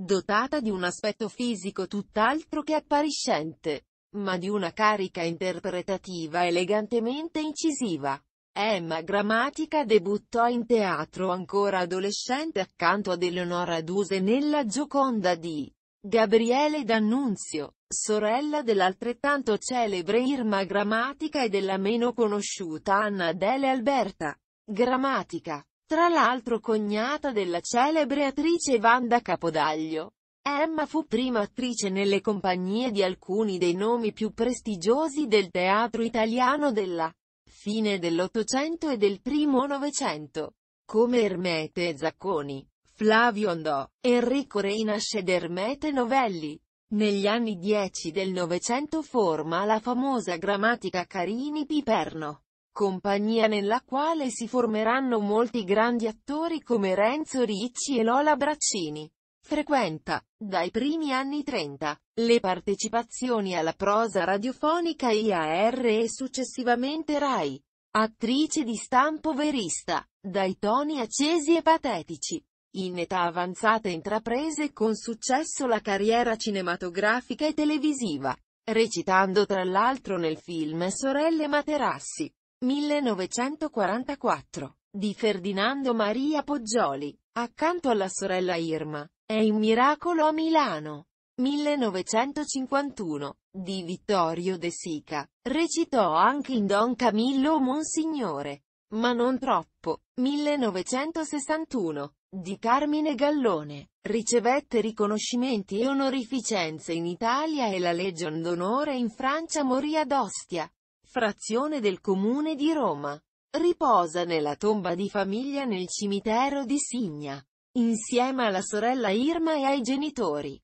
dotata di un aspetto fisico tutt'altro che appariscente, ma di una carica interpretativa elegantemente incisiva. Emma Grammatica debuttò in teatro ancora adolescente accanto ad Eleonora Duse nella Gioconda di Gabriele D'Annunzio, sorella dell'altrettanto celebre Irma Grammatica e della meno conosciuta Anna Adele Alberta. Grammatica tra l'altro cognata della celebre attrice Vanda Capodaglio. Emma fu prima attrice nelle compagnie di alcuni dei nomi più prestigiosi del teatro italiano della fine dell'Ottocento e del primo Novecento, come Ermete Zacconi, Flavio Andò, Enrico Reinasce ed Ermete Novelli. Negli anni 10 del Novecento forma la famosa grammatica Carini-Piperno, compagnia nella quale si formeranno molti grandi attori come Renzo Ricci e Lola Braccini. Frequenta, dai primi anni 30, le partecipazioni alla prosa radiofonica IAR e successivamente RAI. Attrice di stampo verista, dai toni accesi e patetici. In età avanzata intraprese con successo la carriera cinematografica e televisiva, recitando tra l'altro nel film Sorelle Materassi. 1944, di Ferdinando Maria Poggioli, accanto alla sorella Irma, è un miracolo a Milano. 1951, di Vittorio De Sica, recitò anche in Don Camillo Monsignore. Ma non troppo. 1961, di Carmine Gallone, ricevette riconoscimenti e onorificenze in Italia e la Legion d'onore in Francia morì ad Ostia frazione del comune di Roma. Riposa nella tomba di famiglia nel cimitero di Signa, insieme alla sorella Irma e ai genitori.